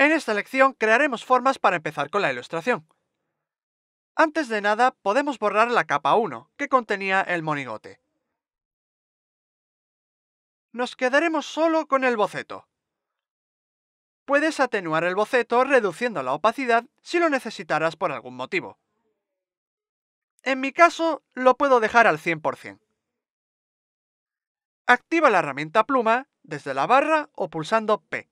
En esta lección crearemos formas para empezar con la ilustración. Antes de nada, podemos borrar la capa 1, que contenía el monigote. Nos quedaremos solo con el boceto. Puedes atenuar el boceto reduciendo la opacidad si lo necesitarás por algún motivo. En mi caso, lo puedo dejar al 100%. Activa la herramienta pluma desde la barra o pulsando P.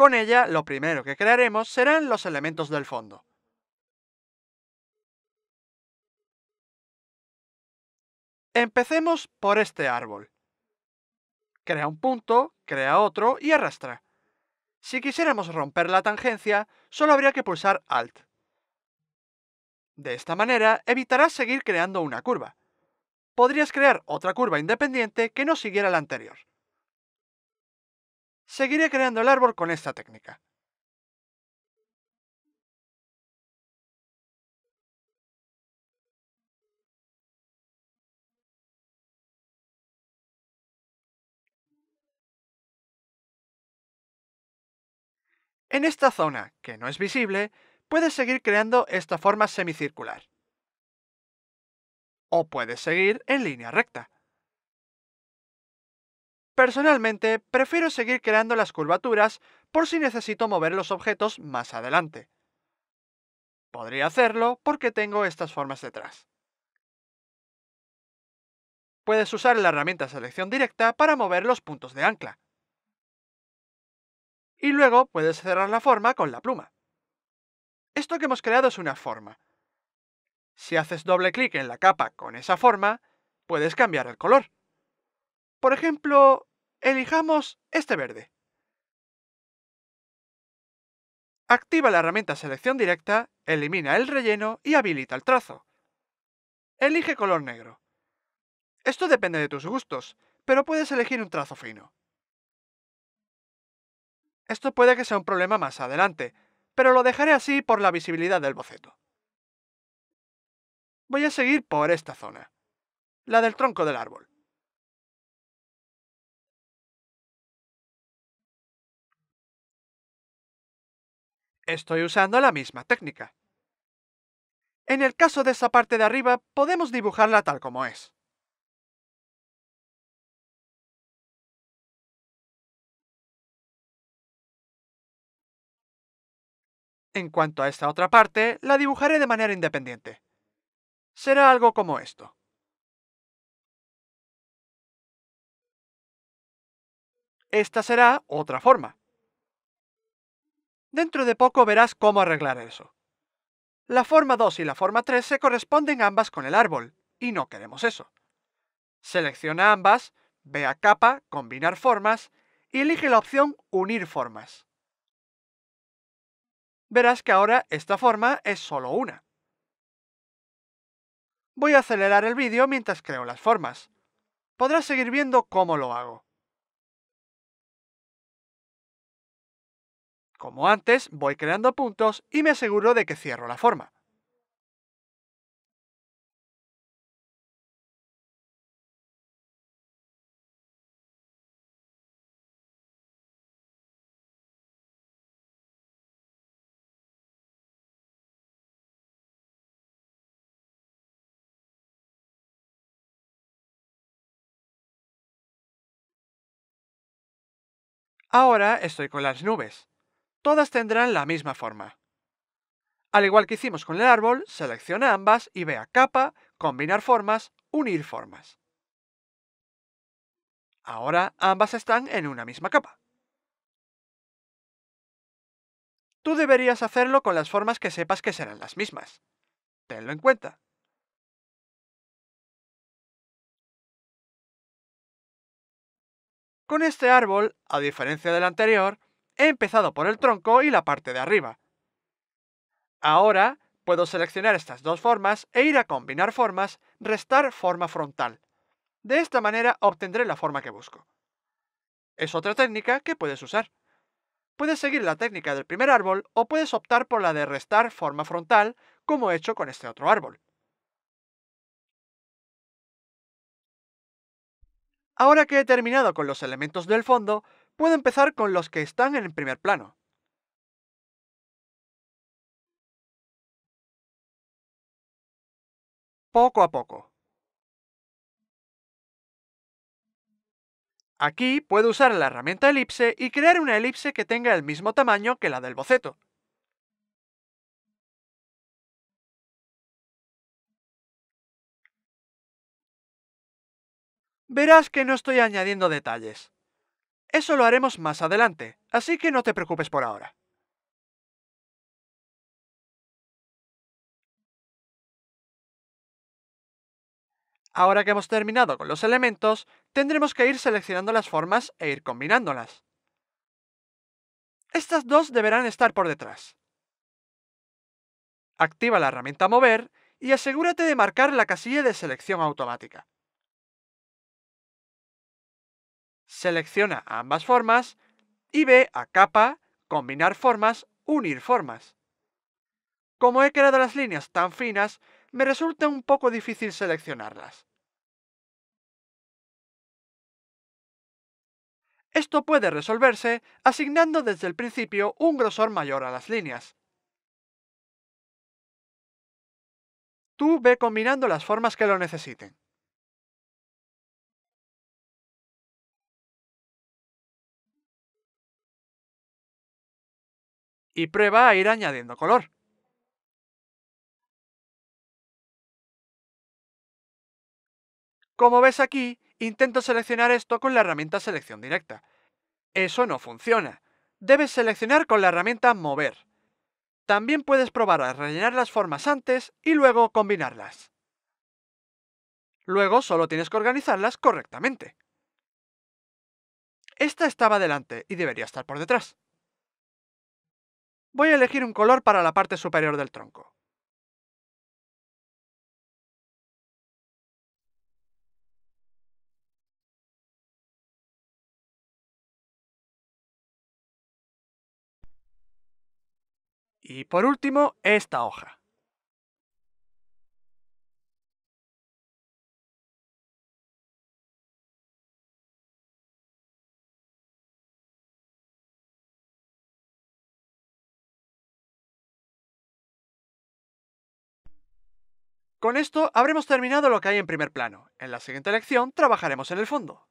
Con ella, lo primero que crearemos serán los elementos del fondo. Empecemos por este árbol. Crea un punto, crea otro y arrastra. Si quisiéramos romper la tangencia, solo habría que pulsar Alt. De esta manera evitarás seguir creando una curva. Podrías crear otra curva independiente que no siguiera la anterior. Seguiré creando el árbol con esta técnica. En esta zona, que no es visible, puedes seguir creando esta forma semicircular. O puedes seguir en línea recta. Personalmente, prefiero seguir creando las curvaturas por si necesito mover los objetos más adelante. Podría hacerlo porque tengo estas formas detrás. Puedes usar la herramienta Selección Directa para mover los puntos de ancla. Y luego puedes cerrar la forma con la pluma. Esto que hemos creado es una forma. Si haces doble clic en la capa con esa forma, puedes cambiar el color. Por ejemplo, Elijamos este verde. Activa la herramienta Selección Directa, elimina el relleno y habilita el trazo. Elige color negro. Esto depende de tus gustos, pero puedes elegir un trazo fino. Esto puede que sea un problema más adelante, pero lo dejaré así por la visibilidad del boceto. Voy a seguir por esta zona, la del tronco del árbol. Estoy usando la misma técnica. En el caso de esa parte de arriba, podemos dibujarla tal como es. En cuanto a esta otra parte, la dibujaré de manera independiente. Será algo como esto. Esta será otra forma. Dentro de poco verás cómo arreglar eso. La forma 2 y la forma 3 se corresponden ambas con el árbol, y no queremos eso. Selecciona ambas, ve a capa, combinar formas, y elige la opción unir formas. Verás que ahora esta forma es solo una. Voy a acelerar el vídeo mientras creo las formas. Podrás seguir viendo cómo lo hago. Como antes, voy creando puntos y me aseguro de que cierro la forma. Ahora estoy con las nubes todas tendrán la misma forma. Al igual que hicimos con el árbol, selecciona ambas y ve a capa, combinar formas, unir formas. Ahora ambas están en una misma capa. Tú deberías hacerlo con las formas que sepas que serán las mismas. Tenlo en cuenta. Con este árbol, a diferencia del anterior, He empezado por el tronco y la parte de arriba. Ahora puedo seleccionar estas dos formas e ir a combinar formas, restar forma frontal. De esta manera obtendré la forma que busco. Es otra técnica que puedes usar. Puedes seguir la técnica del primer árbol o puedes optar por la de restar forma frontal, como he hecho con este otro árbol. Ahora que he terminado con los elementos del fondo, Puedo empezar con los que están en el primer plano. Poco a poco. Aquí puedo usar la herramienta elipse y crear una elipse que tenga el mismo tamaño que la del boceto. Verás que no estoy añadiendo detalles. Eso lo haremos más adelante, así que no te preocupes por ahora. Ahora que hemos terminado con los elementos, tendremos que ir seleccionando las formas e ir combinándolas. Estas dos deberán estar por detrás. Activa la herramienta Mover y asegúrate de marcar la casilla de selección automática. Selecciona ambas formas y ve a capa, combinar formas, unir formas. Como he creado las líneas tan finas, me resulta un poco difícil seleccionarlas. Esto puede resolverse asignando desde el principio un grosor mayor a las líneas. Tú ve combinando las formas que lo necesiten. y prueba a ir añadiendo color. Como ves aquí, intento seleccionar esto con la herramienta Selección Directa. Eso no funciona. Debes seleccionar con la herramienta Mover. También puedes probar a rellenar las formas antes y luego combinarlas. Luego solo tienes que organizarlas correctamente. Esta estaba delante y debería estar por detrás. Voy a elegir un color para la parte superior del tronco. Y por último, esta hoja. Con esto habremos terminado lo que hay en primer plano. En la siguiente lección trabajaremos en el fondo.